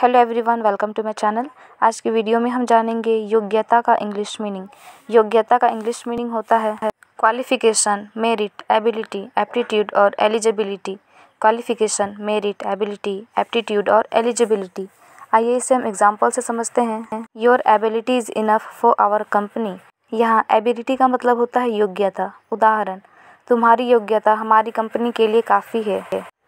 hello everyone welcome to my channel आज की video में हम जानेंगे योग्यता का इंग्लिश मीनिंग योग्यता का इंग्लिश मीनिंग होता है क्वालिफिकेशन मेरिट एबिलिटी एप्टीट्यूड और eligibility qualification merit ability aptitude और एलिजिबिलिटी आइए इसे हम एग्जाम्पल से समझते हैं your ability is enough for our company यहाँ एबिलिटी का मतलब होता है योग्यता उदाहरण तुम्हारी योग्यता हमारी कंपनी के लिए काफ़ी है